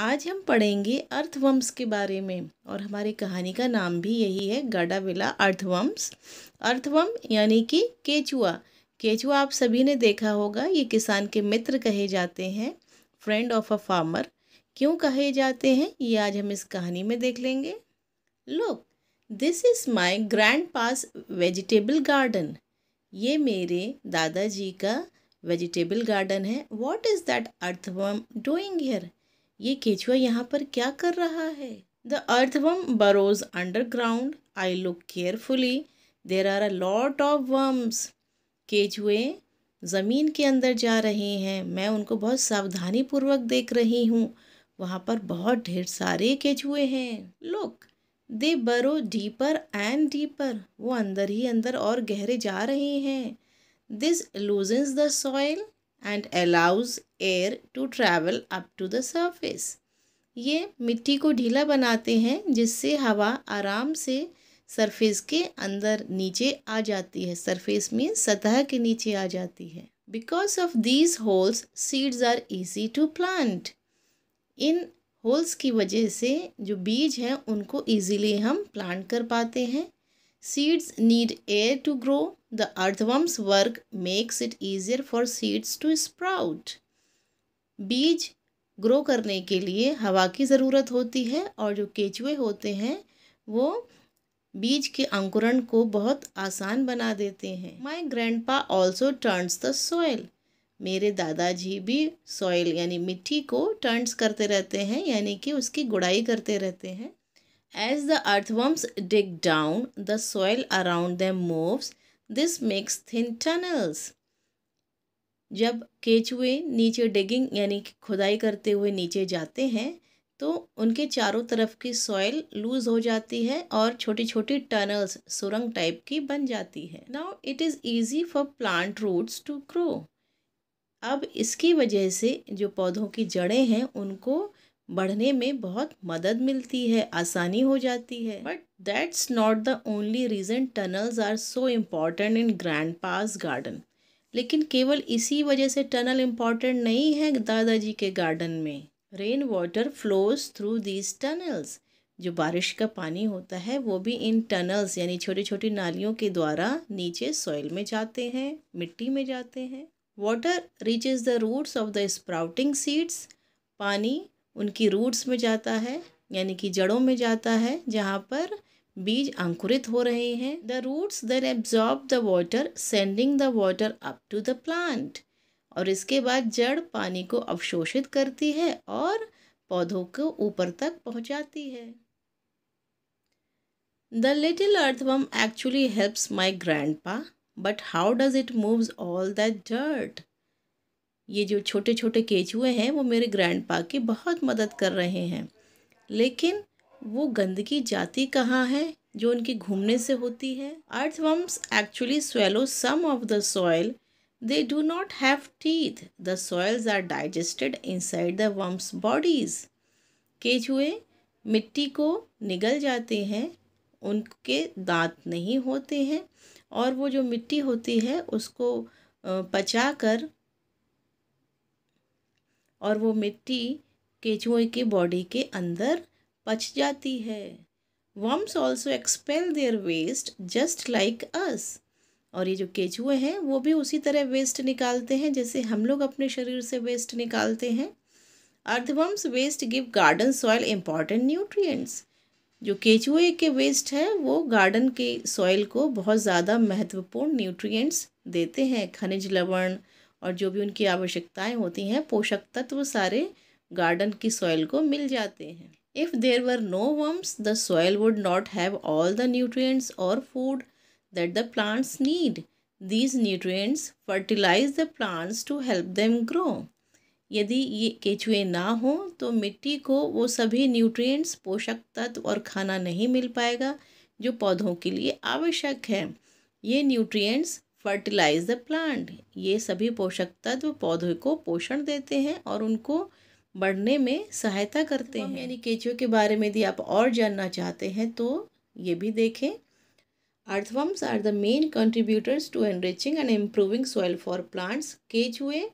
आज हम पढ़ेंगे अर्थवंश के बारे में और हमारी कहानी का नाम भी यही है गाडाविला अर्थवंश अर्थवम यानी कि केचुआ केचुआ आप सभी ने देखा होगा ये किसान के मित्र कहे जाते हैं फ्रेंड ऑफ अ फार्मर क्यों कहे जाते हैं ये आज हम इस कहानी में देख लेंगे look this is my grandpa's vegetable garden ये मेरे दादाजी का वेजिटेबल गार्डन है what is that earthworm doing here ये केचुआ यहाँ पर क्या कर रहा है the earthworm burrows underground I look carefully there are a lot of worms केचुए ज़मीन के अंदर जा रहे हैं मैं उनको बहुत सावधानी पूर्वक देख रही हूँ वहाँ पर बहुत ढेर सारे केचुए हैं लुक दे बरो डीपर एंड डीपर वो अंदर ही अंदर और गहरे जा रहे हैं this loosens the soil and allows air to travel up to the surface ये मिट्टी को ढीला बनाते हैं जिससे हवा आराम से सरफेस के अंदर नीचे आ जाती है सरफेस में सतह के नीचे आ जाती है because of these holes seeds are easy to plant in holes की वजह से जो बीज हैं उनको ईजीली हम प्लांट कर पाते हैं Seeds need air to grow. The earthworm's work makes it easier for seeds to sprout. बीज ग्रो करने के लिए हवा की ज़रूरत होती है और जो केचुए होते हैं वो बीज के अंकुरण को बहुत आसान बना देते हैं my grandpa also turns the soil मेरे दादाजी भी सॉयल यानी मिट्टी को टर्न्स करते रहते हैं यानी कि उसकी गुड़ाई करते रहते हैं As the earthworms dig down, the soil around them moves. This makes thin tunnels. जब केचुए नीचे डिगिंग यानी कि खुदाई करते हुए नीचे जाते हैं तो उनके चारों तरफ की सॉइल लूज हो जाती है और छोटी छोटी टनल्स सुरंग टाइप की बन जाती है now it is easy for plant roots to grow अब इसकी वजह से जो पौधों की जड़ें हैं उनको बढ़ने में बहुत मदद मिलती है आसानी हो जाती है but that's not the only reason tunnels are so important in grandpa's garden लेकिन केवल इसी वजह से टनल इम्पॉर्टेंट नहीं है दादाजी के गार्डन में rain water flows through these tunnels जो बारिश का पानी होता है वो भी इन टनल्स यानी छोटी छोटी नालियों के द्वारा नीचे सॉइल में जाते हैं मिट्टी में जाते हैं water reaches the roots of the sprouting seeds पानी उनकी रूट्स में जाता है यानी कि जड़ों में जाता है जहाँ पर बीज अंकुरित हो रहे हैं the roots then absorb the water sending the water up to the plant और इसके बाद जड़ पानी को अवशोषित करती है और पौधों को ऊपर तक पहुंचाती है the little earthworm actually helps my grandpa but how does it moves all that dirt ये जो छोटे छोटे केचुए हैं वो मेरे ग्रैंड पा की बहुत मदद कर रहे हैं लेकिन वो गंदगी जाती कहाँ है जो उनके घूमने से होती है earthworms actually swallow some of the soil they do not have teeth the soils are digested inside the worms bodies केचुए मिट्टी को निगल जाते हैं उनके दांत नहीं होते हैं और वो जो मिट्टी होती है उसको पचा कर और वो मिट्टी केचुए के बॉडी के अंदर पच जाती है worms also expel their waste just like us और ये जो केचुए हैं वो भी उसी तरह वेस्ट निकालते हैं जैसे हम लोग अपने शरीर से वेस्ट निकालते हैं earthworms waste give garden soil important nutrients जो केचुए के वेस्ट है वो गार्डन के सॉइल को बहुत ज़्यादा महत्वपूर्ण न्यूट्रिएंट्स देते हैं खनिज लवण और जो भी उनकी आवश्यकताएं होती हैं पोषक तत्व सारे गार्डन की सॉइल को मिल जाते हैं if there were no worms the soil would not have all the nutrients और food that the plants need these nutrients fertilize the plants to help them grow यदि ये केचुए ना हो तो मिट्टी को वो सभी न्यूट्रिएंट्स पोषक तत्व और खाना नहीं मिल पाएगा जो पौधों के लिए आवश्यक है ये न्यूट्रिएंट्स फर्टिलाइज द प्लांट ये सभी पोषक तत्व पौधों को पोषण देते हैं और उनको बढ़ने में सहायता करते हैं यानी केचुए के बारे में यदि आप और जानना चाहते हैं तो ये भी देखें earthworms are the main contributors to enriching and improving soil for plants केचुए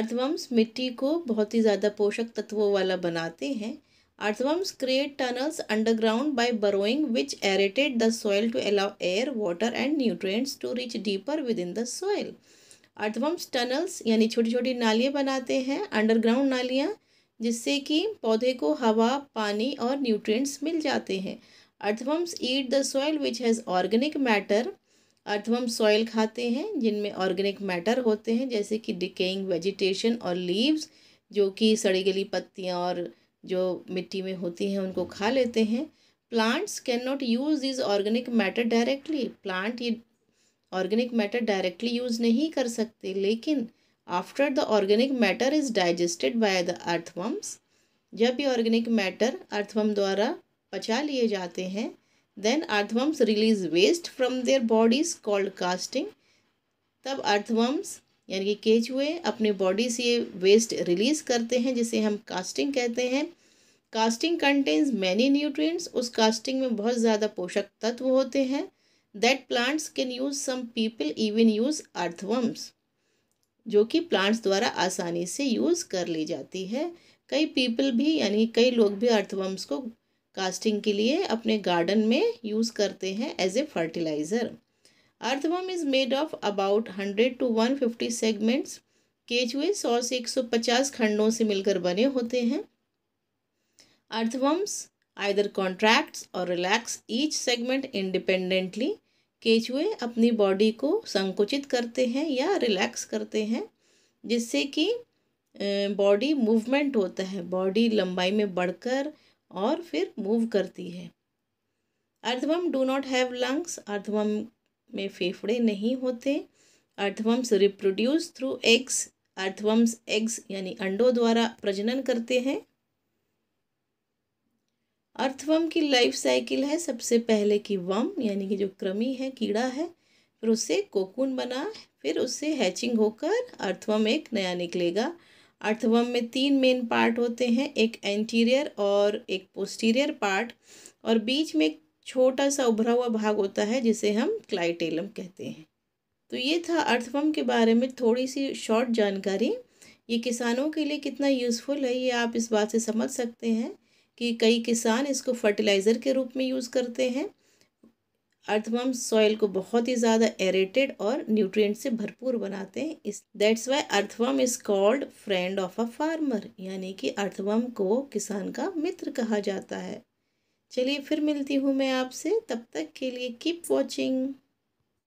अर्थवम्स मिट्टी को बहुत ही ज़्यादा पोषक तत्वों वाला बनाते हैं Earthworms create tunnels underground by burrowing which the the soil to allow air, water and nutrients to reach deeper within the soil. Earthworms tunnels यानी छोटी छोटी नालियाँ बनाते हैं अंडरग्राउंड नालियाँ जिससे कि पौधे को हवा पानी और न्यूट्रिएंट्स मिल जाते हैं earthworms eat the soil which has organic matter earthworm soil खाते हैं जिनमें ऑर्गेनिक मैटर होते हैं जैसे कि डिकेइंग वेजिटेशन और लीव्स जो कि सड़ी गली पत्तियाँ और जो मिट्टी में होती हैं उनको खा लेते हैं plants can not use this organic matter directly plant ये ऑर्गेनिक मैटर डायरेक्टली यूज़ नहीं कर सकते लेकिन after the organic matter is digested by the earthworms जब ये ऑर्गेनिक मैटर अर्थवम द्वारा पचा लिए जाते हैं then earthworms release waste from their bodies called casting तब अर्थवम्स यानी कि केचुए अपने बॉडी से वेस्ट रिलीज़ करते हैं जिसे हम कास्टिंग कहते हैं कास्टिंग कंटेंस मैनी न्यूट्रिएंट्स उस कास्टिंग में बहुत ज़्यादा पोषक तत्व होते हैं that plants can use some people even use earthworms जो कि प्लांट्स द्वारा आसानी से यूज़ कर ली जाती है कई पीपल भी यानी कई लोग भी अर्थवम्स को कास्टिंग के लिए अपने गार्डन में यूज़ करते हैं as a fertiliser earthworm is made of about hundred to one fifty segments केचुए सौ से एक सौ पचास खंडों से मिलकर बने होते हैं अर्थवर्म्स आइदर कॉन्ट्रैक्ट्स और रिलैक्स ईच सेगमेंट इंडिपेंडेंटली केचुए अपनी बॉडी को संकुचित करते हैं या रिलैक्स करते हैं जिससे कि बॉडी मूवमेंट होता है बॉडी लंबाई में बढ़कर और फिर मूव करती है earthworm do not have lungs earthworm में फेफड़े नहीं होते earthworms reproduce through eggs earthworms eggs यानी अंडों द्वारा प्रजनन करते हैं अर्थवम की लाइफ साइकिल है सबसे पहले कि वम यानी कि जो क्रमी है कीड़ा है फिर उससे कोकून बना फिर उससे हैचिंग होकर अर्थवम एक नया निकलेगा अर्थवम में तीन मेन पार्ट होते हैं एक एंटीरियर और एक पोस्टीरियर पार्ट और बीच में छोटा सा उभरा हुआ भाग होता है जिसे हम क्लाइटेलम कहते हैं तो ये था अर्थवम के बारे में थोड़ी सी शॉर्ट जानकारी ये किसानों के लिए कितना यूज़फुल है ये आप इस बात से समझ सकते हैं कि कई किसान इसको फर्टिलाइज़र के रूप में यूज़ करते हैं अर्थवम सॉइल को बहुत ही ज़्यादा एरेटेड और न्यूट्रिएंट से भरपूर बनाते हैं इस that's why earthworm is called friend of a farmer यानी कि अर्थवम को किसान का मित्र कहा जाता है चलिए फिर मिलती हूँ मैं आपसे तब तक के लिए कीप वॉचिंग